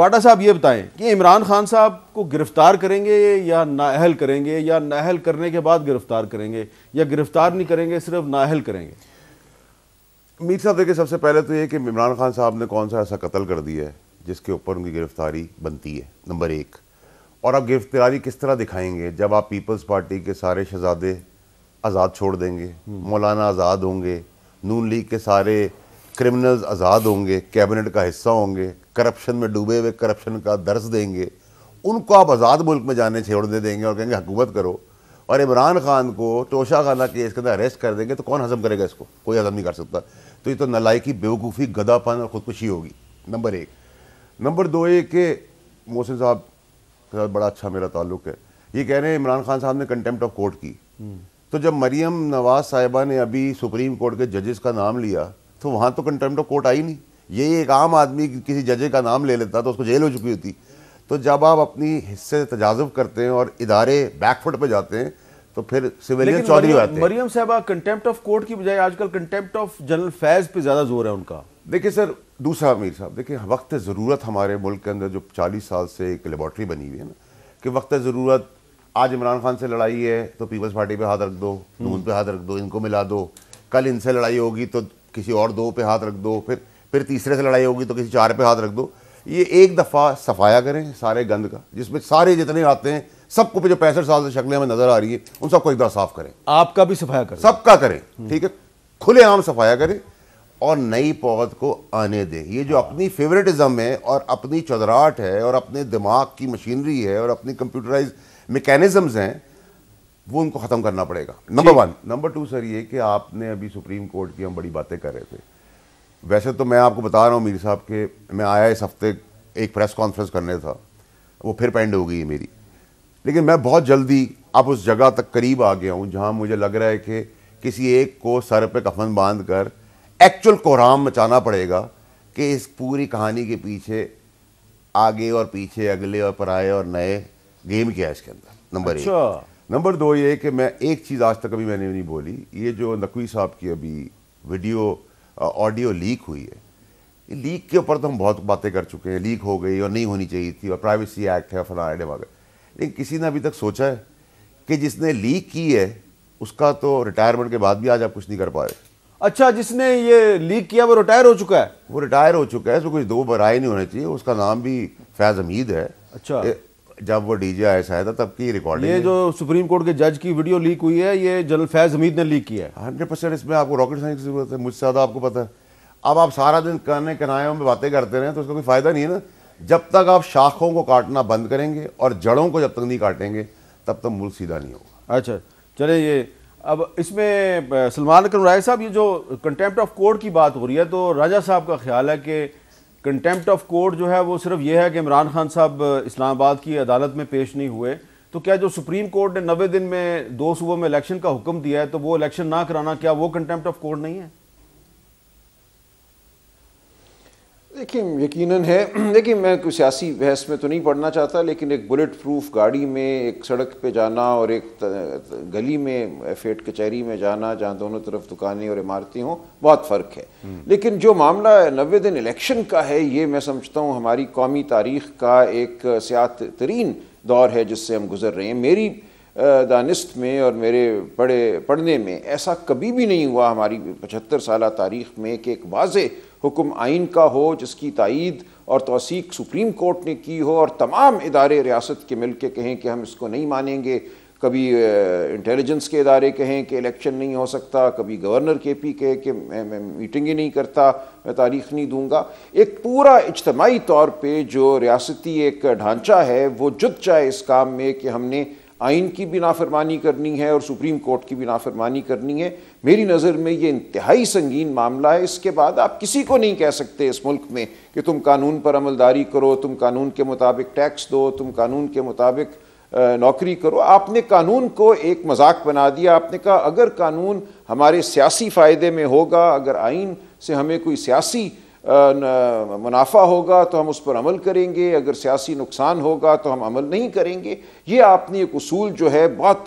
वाडा साहब ये बताएं कि इमरान खान साहब को गिरफ्तार करेंगे या नाअहल करेंगे या नाअहल करने के बाद गिरफ्तार करेंगे या गिरफ्तार नहीं करेंगे सिर्फ नाअहल करेंगे मीर साहब देखिए सबसे पहले तो ये कि इमरान खान साहब ने कौन सा ऐसा कत्ल कर दिया है जिसके ऊपर उनकी गिरफ्तारी बनती है नंबर एक और आप गिरफ्तारी किस तरह दिखाएंगे जब आप पीपल्स पार्टी के सारे शहजादे आज़ाद छोड़ देंगे हम्म। मौलाना आज़ाद होंगे नून लीग के सारे क्रिमिनल्स आज़ाद होंगे कैबिनेट का हिस्सा होंगे करप्शन में डूबे हुए करप्शन का दर्ज देंगे उनको आप आज़ाद मुल्क में जाने छोड़ दे देंगे और कहेंगे हुकूमत करो और इमरान खान को टोशा खाना केस के अंदर अरेस्ट कर देंगे तो कौन हजम करेगा इसको कोई हजम नहीं कर सकता तो ये तो नलायकी बेवकूफ़ी गदापन और ख़ुदकुशी होगी नंबर एक नंबर दो ये कि मोहसिन साहब के साथ बड़ा अच्छा मेरा ताल्लुक है ये कह रहे हैं इमरान खान साहब ने कंटेम्प्ट ऑफ कोर्ट की हम्म। तो जब मरीम नवाज साहिबा ने अभी सुप्रीम कोर्ट के जजेस का नाम लिया तो वहाँ तो कंटेम्प्ट ऑफ कोर्ट आई नहीं ये एक आम आदमी किसी जजे का नाम ले लेता तो उसको जेल हो चुकी होती तो जब आप अपनी हिस्से से करते हैं और इदारे बैकफुट पर जाते हैं तो फिर सिविलियन चौधरी आते हैं मरियम साहबा कंटेम्प्ट ऑफ कोर्ट की बजाय आजकल कंटेम्प्ट ऑफ जनरल फैज पे ज़्यादा जोर है उनका देखिए सर दूसरा मीर साहब देखिए वक्त ज़रूरत हमारे मुल्क के अंदर जो चालीस साल से एक लेबॉट्री बनी हुई है ना कि वक्त ज़रूरत आज इमरान खान से लड़ाई है तो पीपल्स पार्टी पे हाथ रख दो हम्म। नून पे हाथ रख दो इनको मिला दो कल इनसे लड़ाई होगी तो किसी और दो पे हाथ रख दो फिर फिर तीसरे से लड़ाई होगी तो किसी चार पे हाथ रख दो ये एक दफ़ा सफाया करें सारे गंद का जिसमें सारे जितने आते हैं सबको जो पैंसठ साल से शक्लें हमें नजर आ रही है उन सबको एक बार साफ करें आपका भी सफाया करें सबका करें हम्म। ठीक है खुले आम सफाया करें और नई पौध को आने दें ये जो हाँ। अपनी फेवरेटिज्म है और अपनी चौधराहट है और अपने दिमाग की मशीनरी है और अपनी कंप्यूटराइज मेकेनिज़म्स हैं वो उनको ख़त्म करना पड़ेगा number one number two sir ये कि आपने अभी सुप्रीम कोर्ट की हम बड़ी बातें कर रहे थे वैसे तो मैं आपको बता रहा हूँ मीर साहब के मैं आया इस हफ्ते एक प्रेस कॉन्फ्रेंस करने था वो फिर पेंड हो गई है मेरी लेकिन मैं बहुत जल्दी अब उस जगह तक करीब आ गया हूँ जहाँ मुझे लग रहा है कि किसी एक को सर पे कफन बांध कर एक्चुअल कोहराम मचाना पड़ेगा कि इस पूरी कहानी के पीछे आगे और पीछे अगले और पराए और नए गेम क्या है इसके अंदर नंबर अच्छा। एक नंबर दो ये कि मैं एक चीज़ आज तक अभी मैंने नहीं बोली ये जो नकवी साहब की अभी वीडियो ऑडियो लीक हुई है लीक के ऊपर तो हम बहुत बातें कर चुके हैं लीक हो गई और नहीं होनी चाहिए थी और प्राइवेसी एक्ट है फलाने वगैरह लेकिन किसी ने अभी तक सोचा है कि जिसने लीक की है उसका तो रिटायरमेंट के बाद भी आज आप कुछ नहीं कर पाए अच्छा जिसने ये लीक किया वो रिटायर हो चुका है वो रिटायर हो चुका है उसको कुछ दो बराए नहीं होने चाहिए उसका नाम भी फैज़ हमीद है अच्छा जब वो डीजे आयस आया था तब की रिकॉर्डिंग ये जो सुप्रीम कोर्ट के जज की वीडियो लीक हुई है ये जनरल फैज हमीद ने लीक किया है हंड्रेड परसेंट इसमें आपको रॉकेट साइंस की जरूरत है मुझसे ज़्यादा आपको पता है अब आप सारा दिन कहने कनायों में बातें करते रहें तो उसका कोई फ़ायदा नहीं है ना जब तक आप शाखों को काटना बंद करेंगे और जड़ों को जब तक नहीं काटेंगे तब तक मुल्क सीधा नहीं होगा अच्छा चले ये अब इसमें सलमान अक्रम राय साहब ये जो कंटेम्प्ट ऑफ कोर्ट की बात हो रही है तो राजा साहब का ख्याल है कि कंटेम्प्ट ऑफ कोर्ट जो है वो सिर्फ ये है कि इमरान खान साहब इस्लामाबाद की अदालत में पेश नहीं हुए तो क्या जो सुप्रीम कोर्ट ने नबे दिन में दो सूबों में इलेक्शन का हुक्म दिया है तो वो इलेक्शन ना कराना क्या वो कंटेम्प्ट ऑफ कोर्ट नहीं है देखिए यकीनन है देखिए मैं कोई सियासी बहस में तो नहीं पढ़ना चाहता लेकिन एक बुलेट प्रूफ गाड़ी में एक सड़क पे जाना और एक गली में एफ कचहरी में जाना जहाँ दोनों तरफ दुकानें और इमारतें हों बहुत फ़र्क है हम्म। लेकिन जो मामला नबे दिन इलेक्शन का है ये मैं समझता हूँ हमारी कौमी तारीख का एक सियात तरीन दौर है जिससे हम गुजर रहे हैं मेरी दानिस्त में और मेरे पढ़े पढ़ने में ऐसा कभी भी नहीं हुआ हमारी पचहत्तर साल तारीख में कि एक वाज हुक्म आइन का हो जिसकी तइद और तोसीक सुप्रीम कोर्ट ने की हो और तमाम इदारे रियासत के मिल के कहें कि हम इसको नहीं मानेंगे कभी इंटेलिजेंस के इदारे कहें कि इलेक्शन नहीं हो सकता कभी गवर्नर के पी कहे कि मैं, मैं मीटिंग ही नहीं करता मैं तारीख नहीं दूंगा एक पूरा इजतमाही तौर पे जो रियासती एक ढांचा है वो जुट जाए इस काम में कि हमने आइन की भी नाफरमानी करनी है और सुप्रीम कोर्ट की भी नाफरमानी करनी है मेरी नज़र में ये इंतहाई संगीन मामला है इसके बाद आप किसी को नहीं कह सकते इस मुल्क में कि तुम कानून पर अमलदारी करो तुम कानून के मुताबिक टैक्स दो तुम कानून के मुताबिक नौकरी करो आपने कानून को एक मजाक बना दिया आपने कहा अगर कानून हमारे सियासी फ़ायदे में होगा अगर आइन से हमें कोई सियासी मुनाफा होगा तो हम उस पर अमल करेंगे अगर सियासी नुकसान होगा तो हम अमल नहीं करेंगे ये आपने एक असूल जो है बहुत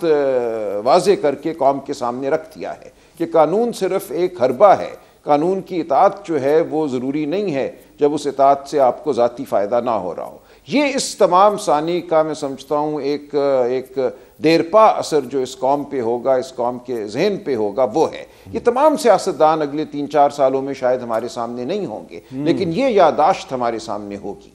वाज करके कौम के सामने रख दिया है कि कानून सिर्फ एक हरबा है कानून की इतात जो है वो ज़रूरी नहीं है जब उस इतात से आपको ज़ाती फ़ायदा ना हो रहा हो ये इस तमाम सानी का मैं समझता हूँ एक एक देरपा असर जो इस कौम पे होगा इस कौम के जहन पे होगा वो है ये तमाम सियासतदान अगले तीन चार सालों में शायद हमारे सामने नहीं होंगे लेकिन ये यादाश्त हमारे सामने होगी